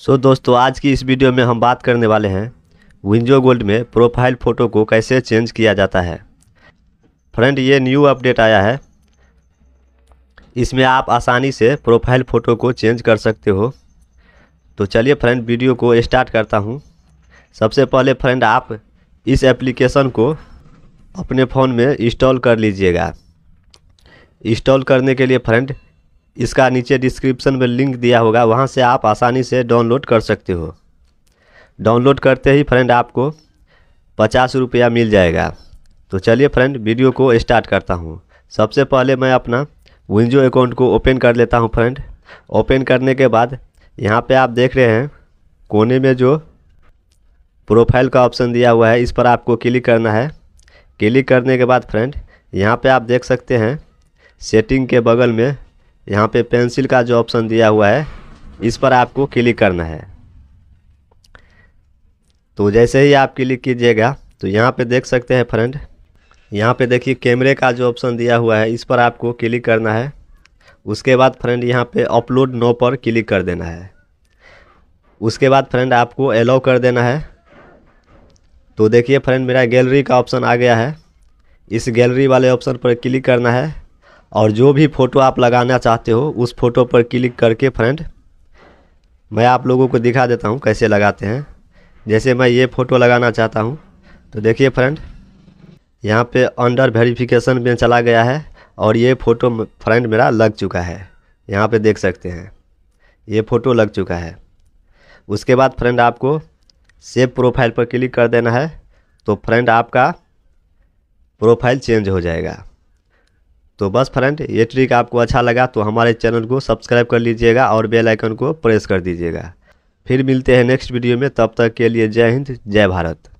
सो so, दोस्तों आज की इस वीडियो में हम बात करने वाले हैं विंजो गोल्ड में प्रोफाइल फ़ोटो को कैसे चेंज किया जाता है फ्रेंड ये न्यू अपडेट आया है इसमें आप आसानी से प्रोफाइल फ़ोटो को चेंज कर सकते हो तो चलिए फ्रेंड वीडियो को स्टार्ट करता हूँ सबसे पहले फ्रेंड आप इस एप्लीकेशन को अपने फ़ोन में इंस्टॉल कर लीजिएगा इंस्टॉल करने के लिए फ्रेंड इसका नीचे डिस्क्रिप्शन में लिंक दिया होगा वहाँ से आप आसानी से डाउनलोड कर सकते हो डाउनलोड करते ही फ्रेंड आपको पचास रुपया मिल जाएगा तो चलिए फ्रेंड वीडियो को स्टार्ट करता हूँ सबसे पहले मैं अपना विंजो अकाउंट को ओपन कर लेता हूँ फ्रेंड ओपन करने के बाद यहाँ पे आप देख रहे हैं कोने में जो प्रोफाइल का ऑप्शन दिया हुआ है इस पर आपको क्लिक करना है क्लिक करने के बाद फ्रेंड यहाँ पर आप देख सकते हैं सेटिंग के बगल में यहाँ पे पेंसिल का जो ऑप्शन दिया हुआ है इस पर आपको क्लिक करना है तो जैसे ही आप क्लिक कीजिएगा तो यहाँ पे देख सकते हैं फ्रेंड यहाँ पे देखिए कैमरे का जो ऑप्शन दिया हुआ है इस पर आपको क्लिक करना है उसके बाद फ्रेंड यहाँ पे अपलोड नो पर क्लिक कर देना है उसके बाद फ्रेंड आपको अलाउ कर देना है तो देखिए फ्रेंड मेरा गैलरी का ऑप्शन आ गया है इस गैलरी वाले ऑप्शन पर क्लिक करना है और जो भी फ़ोटो आप लगाना चाहते हो उस फ़ोटो पर क्लिक करके फ्रेंड मैं आप लोगों को दिखा देता हूँ कैसे लगाते हैं जैसे मैं ये फ़ोटो लगाना चाहता हूँ तो देखिए फ्रेंड यहाँ पे अंडर वेरिफिकेशन में चला गया है और ये फ़ोटो फ्रेंड मेरा लग चुका है यहाँ पे देख सकते हैं ये फ़ोटो लग चुका है उसके बाद फ्रेंड आपको सेव प्रोफाइल पर क्लिक कर देना है तो फ्रेंड आपका प्रोफाइल चेंज हो जाएगा तो बस फ्रेंड ये ट्रिक आपको अच्छा लगा तो हमारे चैनल को सब्सक्राइब कर लीजिएगा और बेल आइकन को प्रेस कर दीजिएगा फिर मिलते हैं नेक्स्ट वीडियो में तब तक के लिए जय हिंद जय भारत